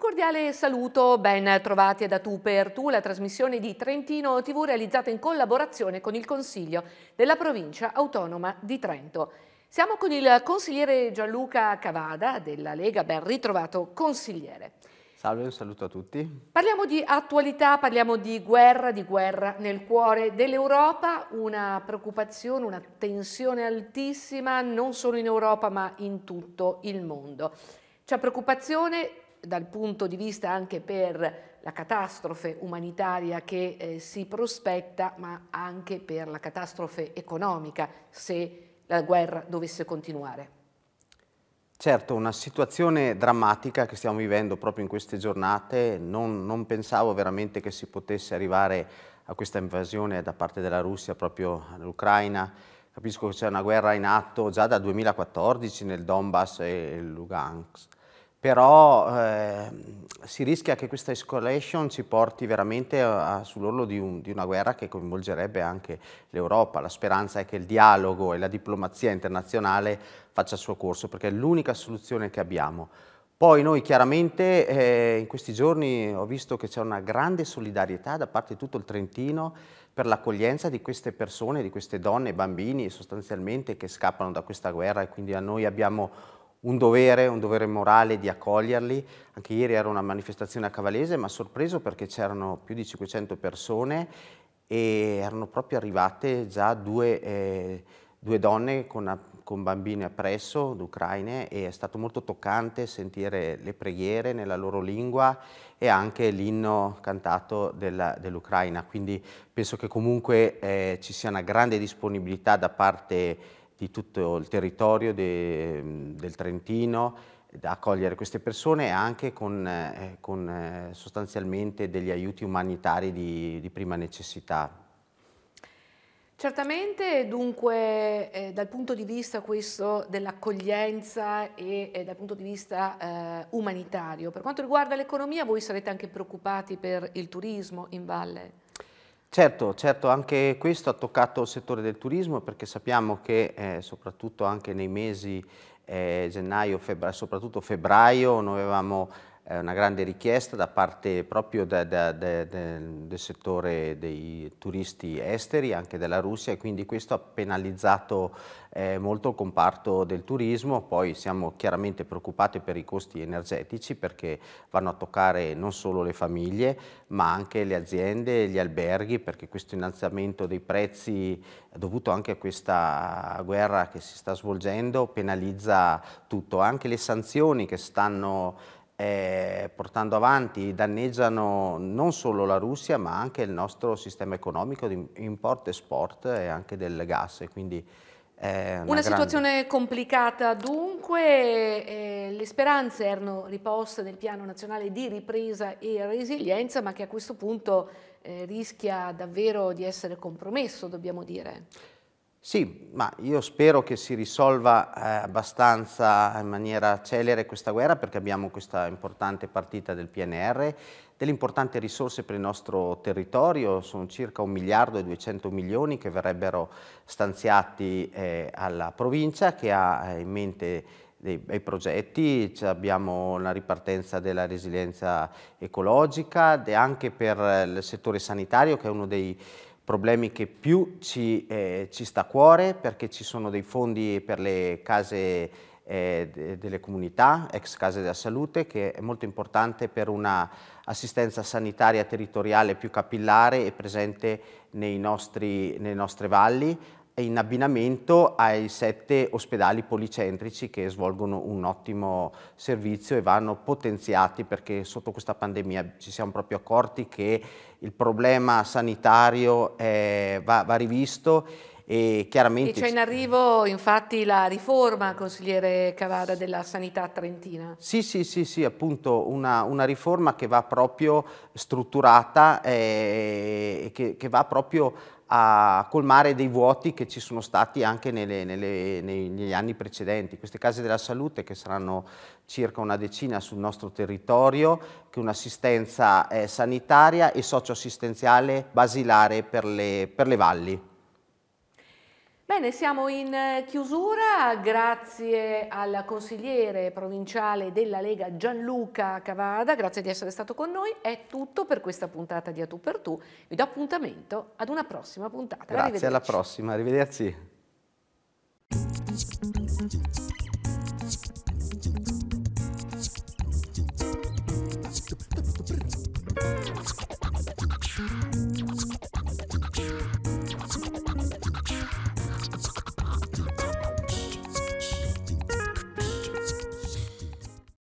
cordiale saluto, ben trovati da Tu per Tu, la trasmissione di Trentino TV realizzata in collaborazione con il Consiglio della Provincia Autonoma di Trento. Siamo con il consigliere Gianluca Cavada della Lega, ben ritrovato consigliere. Salve, un saluto a tutti. Parliamo di attualità, parliamo di guerra, di guerra nel cuore dell'Europa, una preoccupazione, una tensione altissima non solo in Europa ma in tutto il mondo. C'è preoccupazione dal punto di vista anche per la catastrofe umanitaria che eh, si prospetta ma anche per la catastrofe economica se la guerra dovesse continuare. Certo, una situazione drammatica che stiamo vivendo proprio in queste giornate, non, non, pensavo veramente che si potesse arrivare a questa invasione da parte della Russia proprio all'Ucraina. Capisco che c'è una guerra in atto già dal 2014 nel Donbass e Lugansk, però eh, si rischia che questa escalation ci porti veramente sull'orlo di, un, di, una guerra che coinvolgerebbe anche l'Europa. La speranza è che il dialogo e la diplomazia internazionale faccia il suo corso, perché è l'unica soluzione che abbiamo. Poi noi chiaramente eh, in questi giorni ho visto che c'è una grande solidarietà da parte di tutto il Trentino per l'accoglienza di queste persone, di queste donne, e bambini sostanzialmente che scappano da questa guerra e quindi a noi abbiamo un dovere, un dovere morale di accoglierli. Anche ieri era una manifestazione a Cavalese, ma sorpreso perché c'erano più di 500 persone e erano proprio arrivate già due, eh, due donne con, con bambini appresso, d'Ucraine, e è stato molto toccante sentire le preghiere nella loro lingua e anche l'inno cantato dell'Ucraina. Quindi penso che comunque eh, ci sia una grande disponibilità da parte di di tutto il territorio de, del Trentino accogliere queste persone anche con, eh, con eh, sostanzialmente degli aiuti umanitari di, di prima necessità. Certamente dunque eh, dal punto di vista dell'accoglienza e eh, dal punto di vista eh, umanitario, per quanto riguarda l'economia voi sarete anche preoccupati per il turismo in valle? Certo, certo, anche questo ha toccato il settore del turismo perché sappiamo che eh, soprattutto anche nei mesi eh, gennaio, febbraio, soprattutto febbraio, noi avevamo una grande richiesta da parte proprio da, da, da, del settore dei turisti esteri, anche della Russia, e quindi questo ha penalizzato eh, molto il comparto del turismo. Poi siamo chiaramente preoccupati per i costi energetici perché vanno a toccare non solo le famiglie, ma anche le aziende, gli alberghi, perché questo innalzamento dei prezzi dovuto anche a questa guerra che si sta svolgendo penalizza tutto, anche le sanzioni che stanno eh, portando avanti danneggiano non solo la Russia ma anche il nostro sistema economico di import-export e e anche del gas. Quindi eh, una, una situazione complicata dunque, eh, le speranze erano riposte nel piano nazionale di ripresa e resilienza ma che a questo punto eh, rischia davvero di essere compromesso, dobbiamo dire. Sì, ma io spero che si risolva eh, abbastanza in maniera celere questa guerra perché abbiamo questa importante partita del PNR, delle importanti risorse per il nostro territorio, sono circa un miliardo e 200 milioni che verrebbero stanziati eh, alla provincia che ha eh, in mente dei, dei progetti, abbiamo la ripartenza della resilienza ecologica, anche per il settore sanitario che è uno dei problemi che più ci, eh, ci, sta a cuore perché ci sono dei fondi per le case eh, delle comunità, ex case della salute, che è molto importante per un'assistenza sanitaria territoriale più capillare e presente nei nostri, nelle nostre valli, in abbinamento ai sette ospedali policentrici che svolgono un ottimo servizio e vanno potenziati perché sotto questa pandemia ci siamo proprio accorti che il problema sanitario è, eh, va, va rivisto e chiaramente... E c'è in arrivo infatti la riforma, consigliere Cavada, della sanità trentina. Sì, sì, sì, sì appunto una, una, riforma che va proprio strutturata eh, e eh, che, che va proprio a colmare dei vuoti che ci sono stati anche nelle, nelle, negli anni precedenti. Queste case della salute che saranno circa una decina sul nostro territorio, che un'assistenza eh, sanitaria e socioassistenziale basilare per le, per le valli. Bene, siamo in eh, chiusura, grazie al consigliere provinciale della Lega Gianluca Cavada, grazie di essere stato con noi, è tutto per questa puntata di A tu per tu, vi do appuntamento ad una prossima puntata. Grazie, alla prossima, arrivederci.